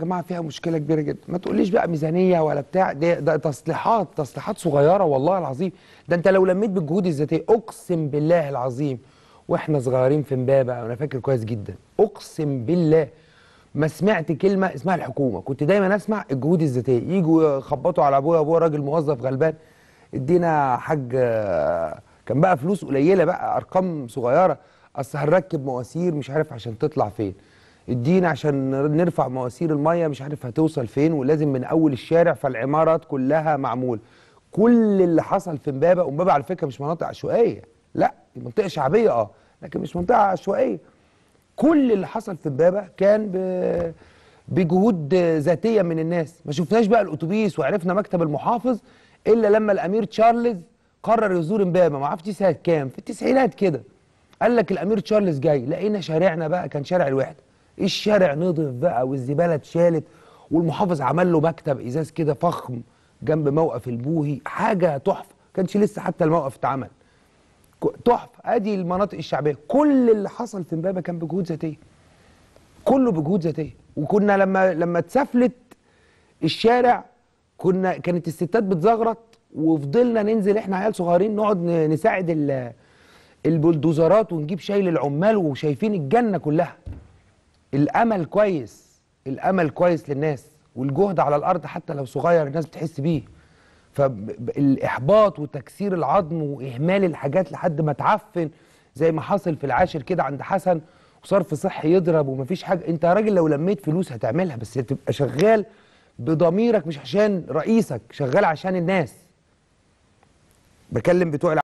يا جماعه فيها مشكله كبيره جدا ما تقوليش بقى ميزانيه ولا بتاع ده, ده تصليحات تصليحات صغيره والله العظيم ده انت لو لميت بالجهود الذاتيه اقسم بالله العظيم واحنا صغيرين في امبابه انا فاكر كويس جدا اقسم بالله ما سمعت كلمه اسمها الحكومه كنت دايما اسمع الجهود الذاتيه يجوا يخبطوا على ابويا ابويا راجل موظف غلبان ادينا حاج كان بقى فلوس قليله بقى ارقام صغيره اصل هنركب مواسير مش عارف عشان تطلع فين الدين عشان نرفع مواسير الميه مش عارف هتوصل فين ولازم من اول الشارع فالعمارات كلها معمول كل اللي حصل في امبابه امبابه على فكره مش مناطق عشوائيه لا منطقه شعبيه اه لكن مش منطقه عشوائيه كل اللي حصل في امبابه كان ب... بجهود ذاتيه من الناس ما شفناش بقى الاتوبيس وعرفنا مكتب المحافظ الا لما الامير تشارلز قرر يزور امبابه ما اعرفش دي سنه كام في التسعينات كده قال لك الامير تشارلز جاي لقينا شارعنا بقى كان شارع الوحده الشارع نضف بقى والزباله اتشالت والمحافظ عمل له مكتب ازاز كده فخم جنب موقف البوهي حاجه تحفه كانش لسه حتى الموقف اتعمل تحفه ادي المناطق الشعبيه كل اللي حصل في امبابه كان بجهود ذاتيه كله بجهود ذاتيه وكنا لما لما اتسفلت الشارع كنا كانت الستات بتزغرط وفضلنا ننزل احنا عيال صغيرين نقعد نساعد البلدوزرات ونجيب شاي للعمال وشايفين الجنه كلها الامل كويس الامل كويس للناس والجهد على الارض حتى لو صغير الناس بتحس بيه فالاحباط وتكسير العظم واهمال الحاجات لحد ما تعفن زي ما حصل في العاشر كده عند حسن وصرف صحي يضرب ومفيش حاجه انت يا راجل لو لميت فلوس هتعملها بس تبقى شغال بضميرك مش عشان رئيسك شغال عشان الناس بكلم بتوع